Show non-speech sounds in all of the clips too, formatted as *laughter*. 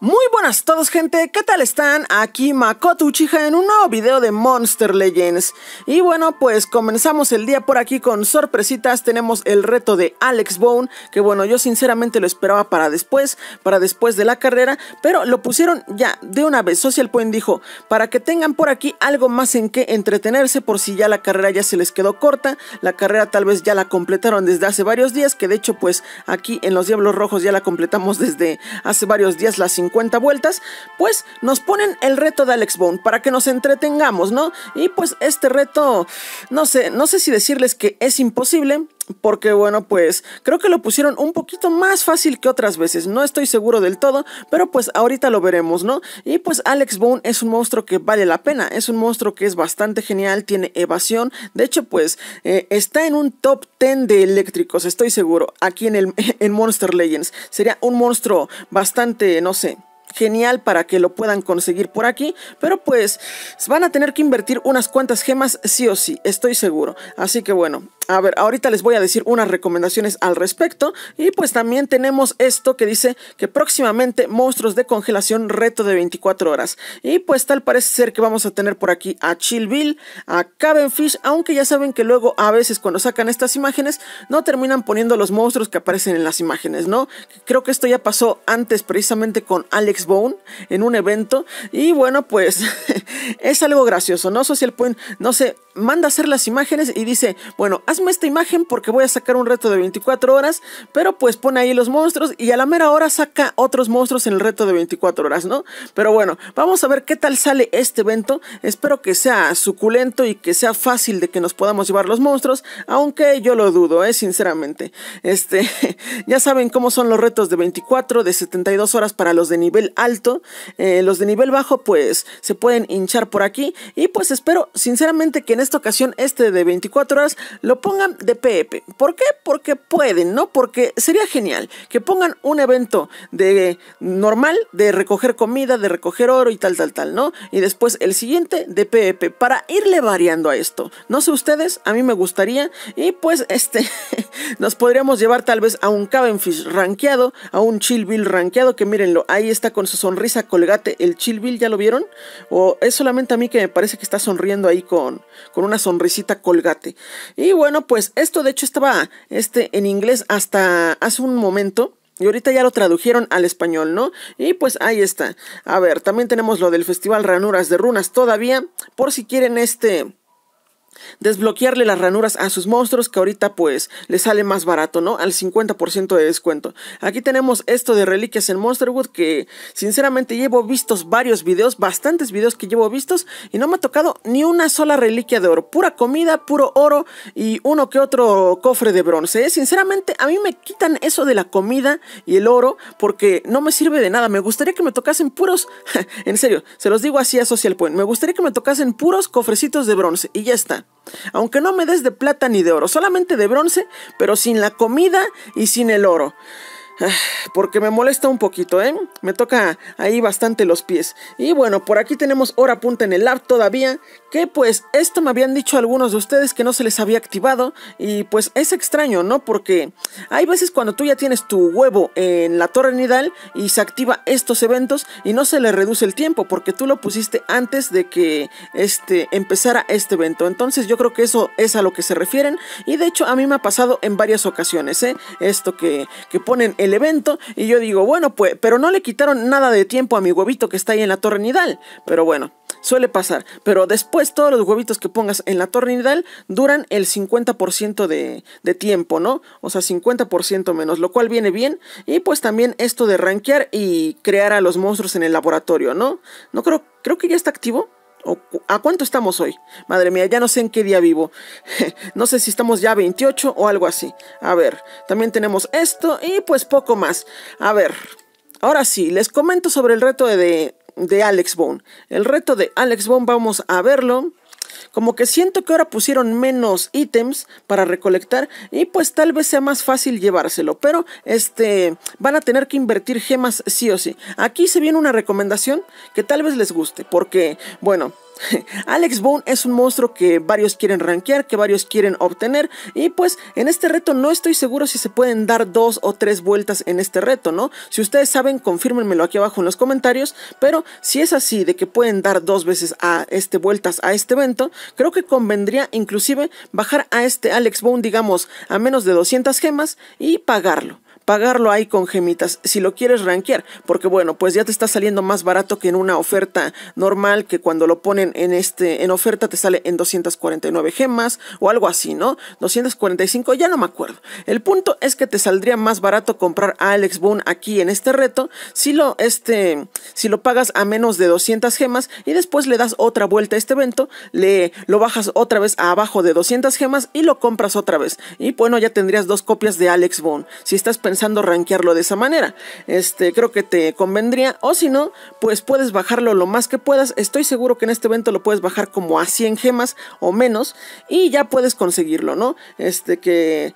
Muy buenas a todos gente, ¿qué tal están? Aquí Makoto Uchiha en un nuevo video de Monster Legends Y bueno, pues comenzamos el día por aquí con sorpresitas Tenemos el reto de Alex Bone Que bueno, yo sinceramente lo esperaba para después Para después de la carrera Pero lo pusieron ya de una vez Social Point dijo Para que tengan por aquí algo más en que entretenerse Por si ya la carrera ya se les quedó corta La carrera tal vez ya la completaron desde hace varios días Que de hecho pues aquí en Los Diablos Rojos ya la completamos desde hace varios días la 50 vueltas, pues nos ponen el reto de Alex Bone para que nos entretengamos, ¿no? Y pues este reto, no sé, no sé si decirles que es imposible, porque bueno, pues creo que lo pusieron un poquito más fácil que otras veces. No estoy seguro del todo, pero pues ahorita lo veremos, ¿no? Y pues Alex Bone es un monstruo que vale la pena. Es un monstruo que es bastante genial, tiene evasión. De hecho, pues eh, está en un top 10 de eléctricos, estoy seguro. Aquí en, el, *laughs* en Monster Legends. Sería un monstruo bastante, no sé, genial para que lo puedan conseguir por aquí, pero pues van a tener que invertir unas cuantas gemas sí o sí, estoy seguro. Así que bueno, a ver, ahorita les voy a decir unas recomendaciones al respecto. Y pues también tenemos esto que dice que próximamente monstruos de congelación reto de 24 horas. Y pues tal parece ser que vamos a tener por aquí a Chill Bill a Fish, aunque ya saben que luego a veces cuando sacan estas imágenes no terminan poniendo los monstruos que aparecen en las imágenes, ¿no? Creo que esto ya pasó antes precisamente con Alex Bone en un evento. Y bueno, pues *laughs* es algo gracioso, ¿no? Social Point, no sé, manda hacer las imágenes y dice, bueno, hazme esta imagen porque voy a sacar un reto de 24 horas, pero pues pone ahí los monstruos y a la mera hora saca otros monstruos en el reto de 24 horas, ¿no? Pero bueno, vamos a ver qué tal sale este evento, espero que sea suculento y que sea fácil de que nos podamos llevar los monstruos, aunque yo lo dudo, ¿eh? Sinceramente, este, *laughs* ya saben cómo son los retos de 24, de 72 horas para los de nivel alto, eh, los de nivel bajo pues se pueden hinchar por aquí y pues espero sinceramente que en esta ocasión este de 24 horas lo pongan de PEP. E ¿Por qué? Porque pueden, ¿no? Porque sería genial que pongan un evento de normal de recoger comida, de recoger oro y tal, tal, tal, ¿no? Y después el siguiente de PEP e para irle variando a esto. No sé ustedes, a mí me gustaría y pues *laughs* este nos podríamos llevar tal vez a un Cabenfish rankeado, a un Chill rankeado que mírenlo, ahí está con su sonrisa colgate el Chill ¿ya lo vieron? O es solamente a mí que me parece que está sonriendo ahí con, con una sonrisita colgate. Y bueno, pues esto de hecho estaba este, en inglés hasta hace un momento. Y ahorita ya lo tradujeron al español, ¿no? Y pues ahí está. A ver, también tenemos lo del Festival Ranuras de Runas todavía. Por si quieren este desbloquearle las ranuras a sus monstruos que ahorita pues le sale más barato, ¿no? Al 50% de descuento. Aquí tenemos esto de reliquias en Monsterwood que sinceramente llevo vistos varios videos, bastantes videos que llevo vistos y no me ha tocado ni una sola reliquia de oro, pura comida, puro oro y uno que otro cofre de bronce. ¿eh? Sinceramente a mí me quitan eso de la comida y el oro porque no me sirve de nada. Me gustaría que me tocasen puros, *laughs* en serio, se los digo así a Social Point, me gustaría que me tocasen puros cofrecitos de bronce y ya está. Aunque no me des de plata ni de oro, solamente de bronce, pero sin la comida y sin el oro. Ah, porque me molesta un poquito, ¿eh? Me toca ahí bastante los pies. Y bueno, por aquí tenemos hora punta en el lab todavía. Que pues esto me habían dicho algunos de ustedes que no se les había activado. Y pues es extraño, ¿no? Porque hay veces cuando tú ya tienes tu huevo en la torre nidal y se activa estos eventos y no se le reduce el tiempo porque tú lo pusiste antes de que este, empezara este evento. Entonces yo creo que eso es a lo que se refieren. Y de hecho a mí me ha pasado en varias ocasiones, ¿eh? Esto que, ponen el evento y yo digo, bueno, pues, pero no le quitaron nada de tiempo a mi huevito que está ahí en la torre Nidal. Pero bueno, suele pasar. Pero después todos los huevitos que pongas en la torre nidal duran el 50% de, tiempo, ¿no? O sea, 50% menos, lo cual viene bien. Y pues también esto de rankear y crear a los monstruos en el laboratorio, ¿no? No creo, creo que ya está activo. ¿A cuánto estamos hoy? Madre mía, ya no sé en qué día vivo. *laughs* no sé si estamos ya 28 o algo así. A ver, también tenemos esto y pues poco más. A ver, ahora sí, les comento sobre el reto de, de Alex Bone. El reto de Alex Bone vamos a verlo. Como que siento que ahora pusieron menos ítems para recolectar y pues tal vez sea más fácil llevárselo, pero este van a tener que invertir gemas sí o sí. Aquí se viene una recomendación que tal vez les guste, porque bueno, *laughs* Alex Bone es un monstruo que varios quieren rankear, que varios quieren obtener. Y pues en este reto no estoy seguro si se pueden dar dos o tres vueltas en este reto, ¿no? Si ustedes saben, confírmenmelo aquí abajo en los comentarios. Pero si es así, de que pueden dar dos veces a este vueltas a este evento, creo que convendría inclusive bajar a este Alex Bone, digamos, a menos de 200 gemas y pagarlo pagarlo ahí con gemitas si lo quieres rankear, porque bueno, pues ya te está saliendo más barato que en una oferta normal que cuando lo ponen en este en oferta te sale en 249 gemas o algo así, ¿no? 245, ya no me acuerdo. El punto es que te saldría más barato comprar a Alex Boone aquí en este reto si lo este si lo pagas a menos de 200 gemas y después le das otra vuelta a este evento, le lo bajas otra vez a abajo de 200 gemas y lo compras otra vez. Y bueno, ya tendrías dos copias de Alex Boone. Si estás pensando pensando rankearlo de esa manera. Este, creo que te convendría. O si no, pues puedes bajarlo lo más que puedas. Estoy seguro que en este evento lo puedes bajar como a 100 gemas o menos. Y ya puedes conseguirlo, ¿no? Este que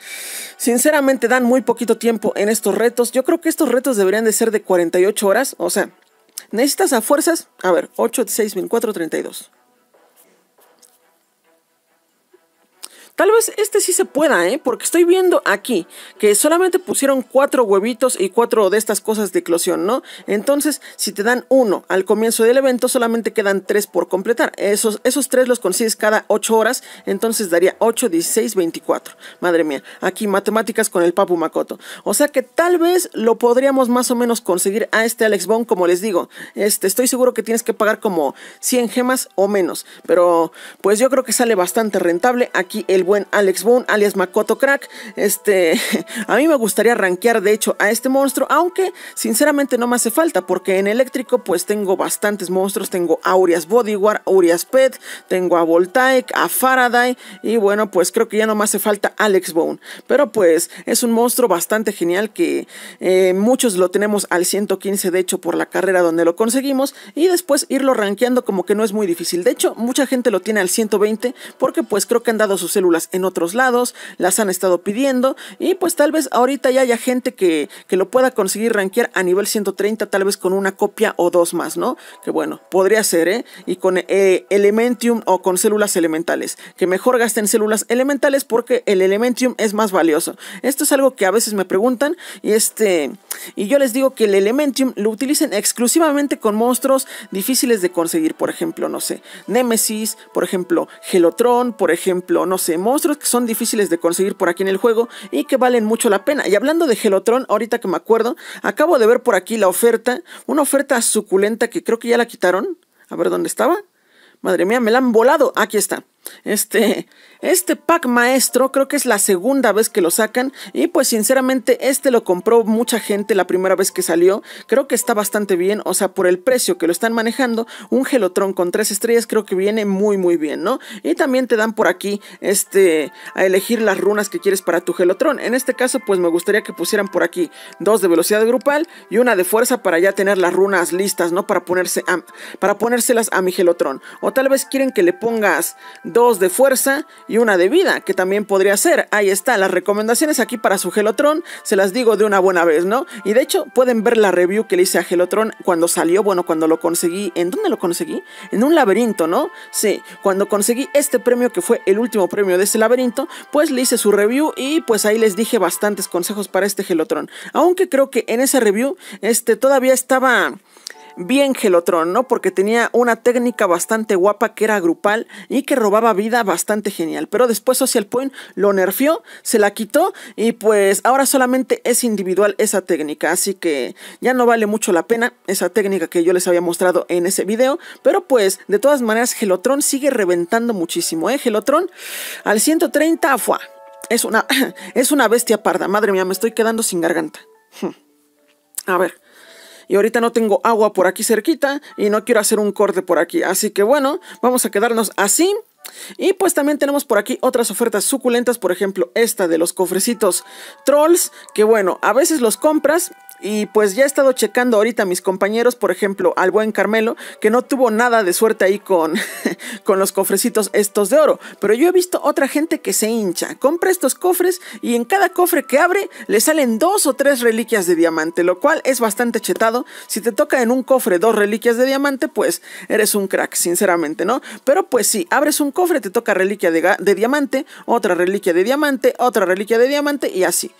sinceramente dan muy poquito tiempo en estos retos. Yo creo que estos retos deberían de ser de 48 horas. O sea, necesitas a fuerzas. A ver, 86.432. Tal vez este sí se pueda, ¿eh? Porque estoy viendo aquí que solamente pusieron cuatro huevitos y cuatro de estas cosas de eclosión, ¿no? Entonces, si te dan uno al comienzo del evento, solamente quedan tres por completar. Esos, esos tres los consigues cada ocho horas, entonces daría 8, 16, 24. Madre mía, aquí matemáticas con el Papu Makoto. O sea que tal vez lo podríamos más o menos conseguir a este Alex Bond, como les digo. Este, estoy seguro que tienes que pagar como 100 gemas o menos. Pero, pues yo creo que sale bastante rentable aquí el buen Alex Bone, alias Makoto Crack. Este, *laughs* a mí me gustaría rankear de hecho a este monstruo, aunque sinceramente no me hace falta, porque en eléctrico pues tengo bastantes monstruos, tengo a Bodyguard, Aurias Pet, tengo a Voltaic, a Faraday, y bueno, pues creo que ya no me hace falta Alex Bone. Pero pues es un monstruo bastante genial que eh, muchos lo tenemos al 115 de hecho por la carrera donde lo conseguimos, y después irlo rankeando como que no es muy difícil. De hecho, mucha gente lo tiene al 120 porque pues creo que han dado sus células en otros lados, las han estado pidiendo y pues tal vez ahorita ya haya gente que, lo pueda conseguir rankear a nivel 130, tal vez con una copia o dos más, ¿no? Que bueno, podría ser, ¿eh? Y con eh, Elementium o con células elementales, que mejor gasten células elementales porque el Elementium es más valioso. Esto es algo que a veces me preguntan y este y yo les digo que el Elementium lo utilicen exclusivamente con monstruos difíciles de conseguir, por ejemplo, no sé, Nemesis, por ejemplo, Gelotron, por ejemplo, no sé, monstruos que son difíciles de conseguir por aquí en el juego y que valen mucho la pena. Y hablando de Gelotron, ahorita que me acuerdo, acabo de ver por aquí la oferta, una oferta suculenta que creo que ya la quitaron. A ver dónde estaba. Madre mía, me la han volado. Aquí está. Este, este pack maestro creo que es la segunda vez que lo sacan y pues sinceramente este lo compró mucha gente la primera vez que salió. Creo que está bastante bien, o sea, por el precio que lo están manejando, un Gelotron con tres estrellas creo que viene muy muy bien, ¿no? Y también te dan por aquí este a elegir las runas que quieres para tu Gelotron. En este caso pues me gustaría que pusieran por aquí dos de velocidad grupal y una de fuerza para ya tener las runas listas, ¿no? Para ponerse a, para ponérselas a mi Gelotron. O tal vez quieren que le pongas dos dos de fuerza y una de vida, que también podría ser. Ahí está, las recomendaciones aquí para su Gelotron, se las digo de una buena vez, ¿no? Y de hecho, pueden ver la review que le hice a Gelotron cuando salió, bueno, cuando lo conseguí. ¿En dónde lo conseguí? En un laberinto, ¿no? Sí, cuando conseguí este premio, que fue el último premio de ese laberinto, pues le hice su review y pues ahí les dije bastantes consejos para este Gelotron. Aunque creo que en esa review, este todavía estaba bien Gelotron, ¿no? Porque tenía una técnica bastante guapa que era grupal y que robaba vida bastante genial. Pero después Social Point lo nerfió se la quitó y pues ahora solamente es individual esa técnica. Así que ya no vale mucho la pena esa técnica que yo les había mostrado en ese video. Pero pues de todas maneras Gelotron sigue reventando muchísimo, ¿eh? Gelotron al 130, ¡fua! Es una, *clears throat* es una bestia parda. Madre mía, me estoy quedando sin garganta. Hmm. A ver y ahorita no tengo agua por aquí cerquita y no quiero hacer un corte por aquí. Así que bueno, vamos a quedarnos así. Y pues también tenemos por aquí otras ofertas suculentas, por ejemplo esta de los cofrecitos trolls, que bueno, a veces los compras y pues ya he estado checando ahorita a mis compañeros, por ejemplo, al buen Carmelo, que no tuvo nada de suerte ahí con, *laughs* con los cofrecitos estos de oro. Pero yo he visto otra gente que se hincha, compra estos cofres y en cada cofre que abre le salen dos o tres reliquias de diamante, lo cual es bastante chetado. Si te toca en un cofre dos reliquias de diamante, pues eres un crack, sinceramente, ¿no? Pero pues sí, abres un cofre, te toca reliquia de, de diamante, otra reliquia de diamante, otra reliquia de diamante y así.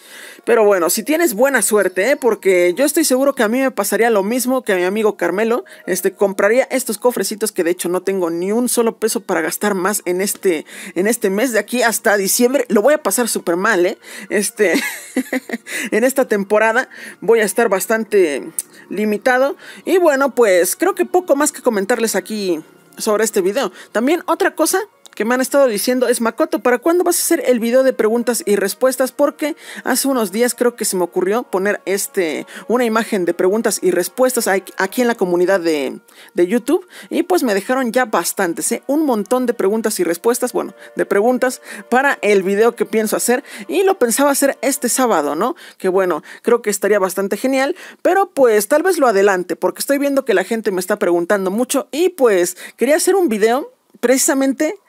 Pero bueno, si tienes buena suerte, ¿eh? Porque yo estoy seguro que a mí me pasaría lo mismo que a mi amigo Carmelo. Este, compraría estos cofrecitos que de hecho no tengo ni un solo peso para gastar más en este, en este mes de aquí hasta diciembre. Lo voy a pasar súper mal, ¿eh? Este, *laughs* en esta temporada voy a estar bastante limitado. Y bueno, pues creo que poco más que comentarles aquí sobre este video. También otra cosa que me han estado diciendo es Makoto, ¿para cuándo vas a hacer el video de preguntas y respuestas? Porque hace unos días creo que se me ocurrió poner este, una imagen de preguntas y respuestas aquí en la comunidad de, de YouTube y pues me dejaron ya bastantes, ¿eh? un montón de preguntas y respuestas, bueno, de preguntas para el video que pienso hacer y lo pensaba hacer este sábado, ¿no? Que bueno, creo que estaría bastante genial, pero pues tal vez lo adelante porque estoy viendo que la gente me está preguntando mucho y pues quería hacer un video precisamente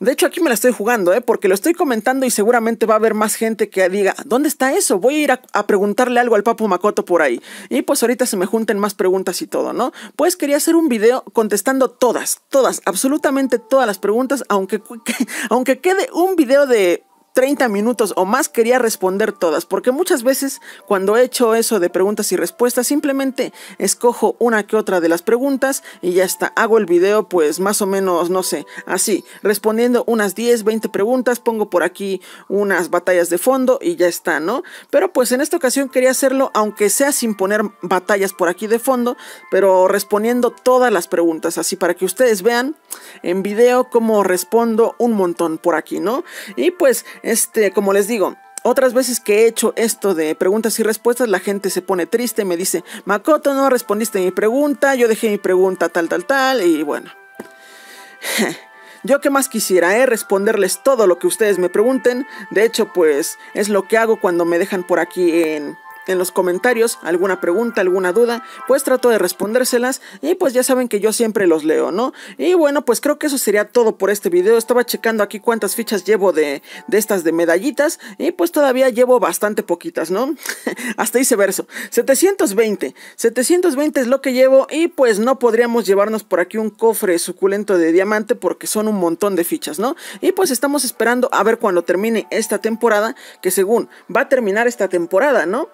de hecho, aquí me la estoy jugando, ¿eh? porque lo estoy comentando y seguramente va a haber más gente que diga, ¿dónde está eso? Voy a ir a, preguntarle algo al papo Makoto por ahí. Y pues ahorita se me junten más preguntas y todo, ¿no? Pues quería hacer un video contestando todas, todas, absolutamente todas las preguntas, aunque, *laughs* aunque quede un video de 30 minutos o más quería responder todas, porque muchas veces cuando he hecho eso de preguntas y respuestas, simplemente escojo una que otra de las preguntas y ya está, hago el video pues más o menos, no sé, así, respondiendo unas 10, 20 preguntas, pongo por aquí unas batallas de fondo y ya está, ¿no? Pero pues en esta ocasión quería hacerlo, aunque sea sin poner batallas por aquí de fondo, pero respondiendo todas las preguntas, así para que ustedes vean en video cómo respondo un montón por aquí, ¿no? Y pues este, como les digo, otras veces que he hecho esto de preguntas y respuestas, la gente se pone triste y me dice, Makoto, no respondiste mi pregunta, yo dejé mi pregunta tal, tal, tal, y bueno. *laughs* yo qué más quisiera, eh, responderles todo lo que ustedes me pregunten. De hecho, pues es lo que hago cuando me dejan por aquí en en los comentarios alguna pregunta, alguna duda, pues trato de respondérselas y pues ya saben que yo siempre los leo, ¿no? Y bueno, pues creo que eso sería todo por este video. Estaba checando aquí cuántas fichas llevo de, de estas de medallitas y pues todavía llevo bastante poquitas, ¿no? *laughs* Hasta hice verso. 720. 720 es lo que llevo y pues no podríamos llevarnos por aquí un cofre suculento de diamante porque son un montón de fichas, ¿no? Y pues estamos esperando a ver cuando termine esta temporada, que según va a terminar esta temporada, ¿no?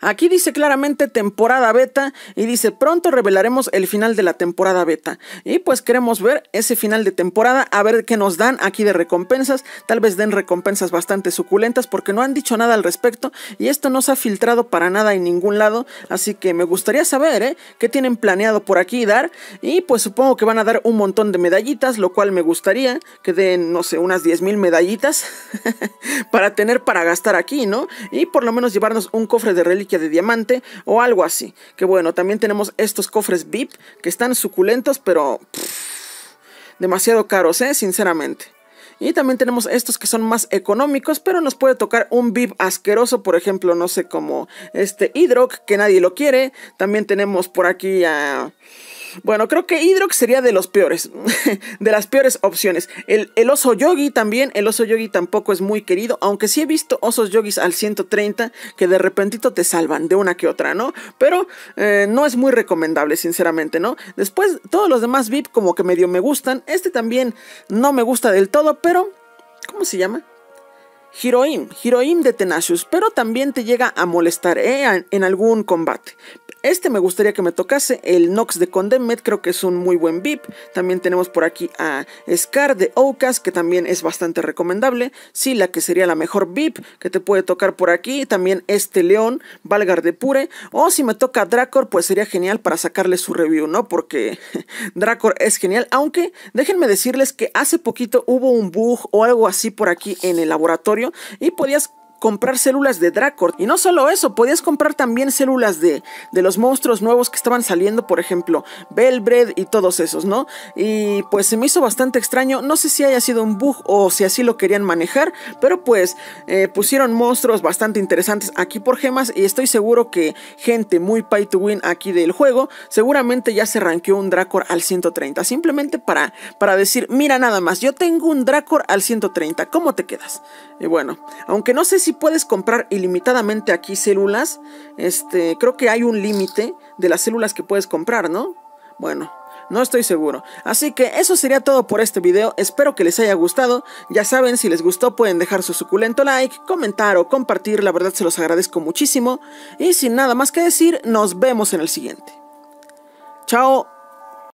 Aquí dice claramente temporada beta y dice pronto revelaremos el final de la temporada beta. Y pues queremos ver ese final de temporada, a ver qué nos dan aquí de recompensas. Tal vez den recompensas bastante suculentas porque no han dicho nada al respecto y esto no se ha filtrado para nada en ningún lado. Así que me gustaría saber ¿eh? qué tienen planeado por aquí dar. Y pues supongo que van a dar un montón de medallitas, lo cual me gustaría que den, no sé, unas mil medallitas *laughs* para tener para gastar aquí, ¿no? Y por lo menos llevarnos un cofre de reliquia de diamante o algo así. Que bueno, también tenemos estos cofres VIP que están suculentos, pero demasiado caros, ¿eh? sinceramente. Y también tenemos estos que son más económicos, pero nos puede tocar un VIP asqueroso, por ejemplo, no sé, como este hidro que nadie lo quiere. También tenemos por aquí a... Bueno, creo que Hydrox sería de los peores, *laughs* de las peores opciones. El, oso yogi también, el oso yogi tampoco es muy querido, aunque sí he visto osos yogis al 130 que de repentito te salvan de una que otra, ¿no? Pero eh, no es muy recomendable, sinceramente, ¿no? Después, todos los demás VIP como que medio me gustan. Este también no me gusta del todo, pero... ¿Cómo se llama? Heroim, Heroim de Tenacious, pero también te llega a molestar eh, en algún combate. Este me gustaría que me tocase, el Nox de Condemned, creo que es un muy buen VIP. También tenemos por aquí a Scar de Ocas, que también es bastante recomendable. Sí, la que sería la mejor VIP que te puede tocar por aquí. También este León, Valgar de Pure. O si me toca Dracor, pues sería genial para sacarle su review, ¿no? Porque *laughs* Dracor es genial. Aunque déjenme decirles que hace poquito hubo un bug o algo así por aquí en el laboratorio y podías comprar células de Dracor. Y no solo eso, podías comprar también células de, de los monstruos nuevos que estaban saliendo, por ejemplo, Belbred y todos esos, ¿no? Y pues se me hizo bastante extraño, no sé si haya sido un bug o si así lo querían manejar, pero pues eh, pusieron monstruos bastante interesantes aquí por gemas y estoy seguro que gente muy pay to win aquí del juego seguramente ya se ranqueó un Dracor al 130, simplemente para, para decir, mira nada más, yo tengo un Dracor al 130, ¿cómo te quedas? Y bueno, aunque no sé si puedes comprar ilimitadamente aquí células. Este, creo que hay un límite de las células que puedes comprar, ¿no? Bueno, no estoy seguro. Así que eso sería todo por este video, espero que les haya gustado. Ya saben, si les gustó pueden dejar su suculento like, comentar o compartir, la verdad se los agradezco muchísimo. Y sin nada más que decir, nos vemos en el siguiente. Chao.